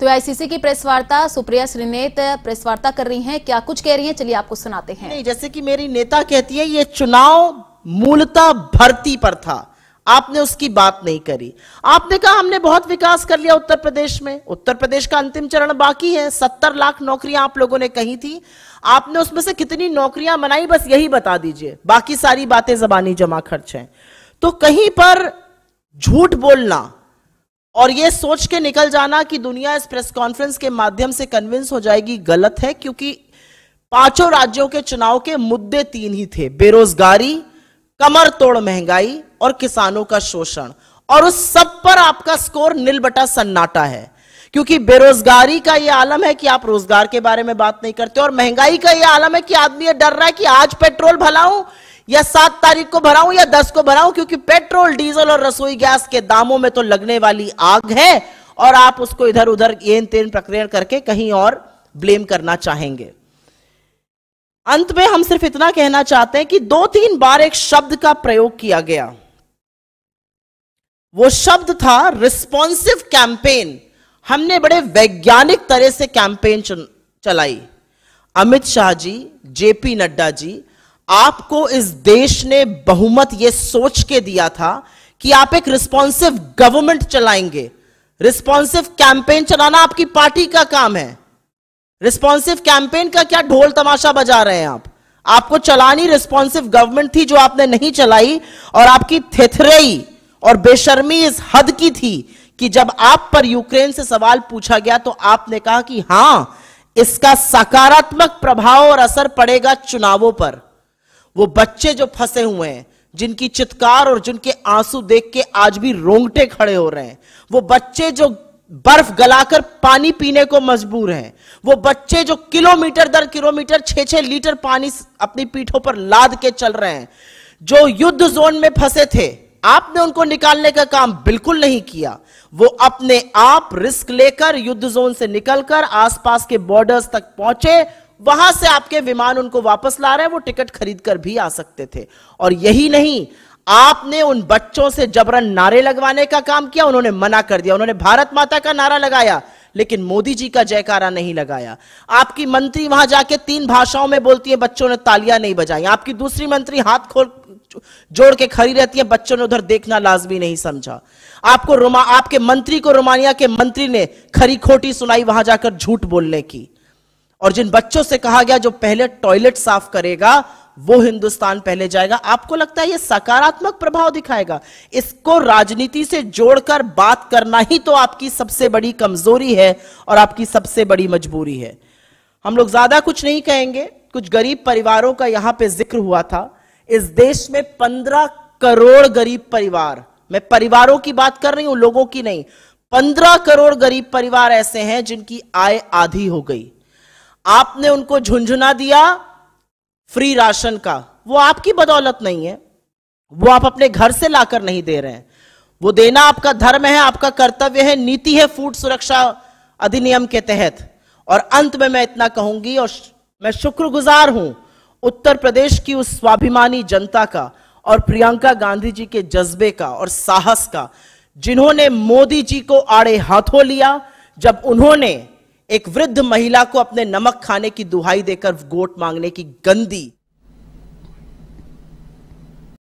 तो आईसीसी की प्रेस वार्ता सुप्रिया श्रीनेत प्रेस वार्ता कर रही हैं क्या कुछ कह रही हैं चलिए आपको सुनाते हैं नहीं जैसे कि मेरी नेता कहती है ये चुनाव मूलतः भर्ती पर था आपने उसकी बात नहीं करी आपने कहा हमने बहुत विकास कर लिया उत्तर प्रदेश में उत्तर प्रदेश का अंतिम चरण बाकी है सत्तर लाख नौकरियां आप लोगों ने कही थी आपने उसमें से कितनी नौकरियां बनाई बस यही बता दीजिए बाकी सारी बातें जबानी जमा खर्च है तो कहीं पर झूठ बोलना और ये सोच के निकल जाना कि दुनिया इस प्रेस कॉन्फ्रेंस के माध्यम से कन्विंस हो जाएगी गलत है क्योंकि पांचों राज्यों के चुनाव के मुद्दे तीन ही थे बेरोजगारी कमर तोड़ महंगाई और किसानों का शोषण और उस सब पर आपका स्कोर निलबटा सन्नाटा है क्योंकि बेरोजगारी का यह आलम है कि आप रोजगार के बारे में बात नहीं करते और महंगाई का यह आलम है कि आदमी डर रहा है कि आज पेट्रोल भलाऊं या सात तारीख को भराऊं या दस को भराऊं क्योंकि पेट्रोल डीजल और रसोई गैस के दामों में तो लगने वाली आग है और आप उसको इधर उधर एन तेन प्रक्रिया करके कहीं और ब्लेम करना चाहेंगे अंत में हम सिर्फ इतना कहना चाहते हैं कि दो तीन बार एक शब्द का प्रयोग किया गया वो शब्द था रिस्पॉन्सिव कैंपेन हमने बड़े वैज्ञानिक तरह से कैंपेन चलाई अमित शाह जी जेपी नड्डा जी आपको इस देश ने बहुमत यह सोच के दिया था कि आप एक रिस्पॉन्सिव गवर्नमेंट चलाएंगे रिस्पॉन्सिव कैंपेन चलाना आपकी पार्टी का काम है रिस्पॉन्सिव कैंपेन का क्या ढोल तमाशा बजा रहे हैं आप आपको चलानी रिस्पॉन्सिव गवर्नमेंट थी जो आपने नहीं चलाई और आपकी थेथरेई और बेशर्मी इस हद की थी कि जब आप पर यूक्रेन से सवाल पूछा गया तो आपने कहा कि हां इसका सकारात्मक प्रभाव और असर पड़ेगा चुनावों पर वो बच्चे जो फंसे हुए हैं जिनकी चित्कार और जिनके आंसू देख के आज भी रोंगटे खड़े हो रहे हैं वो बच्चे जो बर्फ गलाकर पानी पीने को मजबूर हैं वो बच्चे जो किलोमीटर दर किलोमीटर छे छह लीटर पानी अपनी पीठों पर लाद के चल रहे हैं जो युद्ध जोन में फंसे थे आपने उनको निकालने का काम बिल्कुल नहीं किया वो अपने आप रिस्क लेकर युद्ध जोन से निकलकर आसपास के बॉर्डर्स तक पहुंचे वहां से आपके विमान उनको वापस ला रहे हैं वो टिकट खरीद कर भी आ सकते थे और यही नहीं आपने उन बच्चों से जबरन नारे लगवाने का काम किया उन्होंने मना कर दिया उन्होंने भारत माता का नारा लगाया लेकिन मोदी जी का जयकारा नहीं लगाया आपकी मंत्री वहां जाके तीन भाषाओं में बोलती है बच्चों ने तालियां नहीं बजाई आपकी दूसरी मंत्री हाथ खोल जोड़ के खड़ी रहती है बच्चों ने उधर देखना लाजमी नहीं समझा आपको रोमा आपके मंत्री को रोमानिया के मंत्री ने खरी खोटी सुनाई वहां जाकर झूठ बोलने की और जिन बच्चों से कहा गया जो पहले टॉयलेट साफ करेगा वो हिंदुस्तान पहले जाएगा आपको लगता है ये सकारात्मक प्रभाव दिखाएगा इसको राजनीति से जोड़कर बात करना ही तो आपकी सबसे बड़ी कमजोरी है और आपकी सबसे बड़ी मजबूरी है हम लोग ज्यादा कुछ नहीं कहेंगे कुछ गरीब परिवारों का यहां पे जिक्र हुआ था इस देश में पंद्रह करोड़ गरीब परिवार मैं परिवारों की बात कर रही हूं लोगों की नहीं पंद्रह करोड़ गरीब परिवार ऐसे हैं जिनकी आय आधी हो गई आपने उनको झुंझुना दिया फ्री राशन का वो आपकी बदौलत नहीं है वो आप अपने घर से लाकर नहीं दे रहे हैं वो देना आपका धर्म है आपका कर्तव्य है नीति है फूड सुरक्षा अधिनियम के तहत और अंत में मैं इतना कहूंगी और मैं शुक्रगुजार हूं उत्तर प्रदेश की उस स्वाभिमानी जनता का और प्रियंका गांधी जी के जज्बे का और साहस का जिन्होंने मोदी जी को आड़े हाथों लिया जब उन्होंने एक वृद्ध महिला को अपने नमक खाने की दुहाई देकर वोट मांगने की गंदी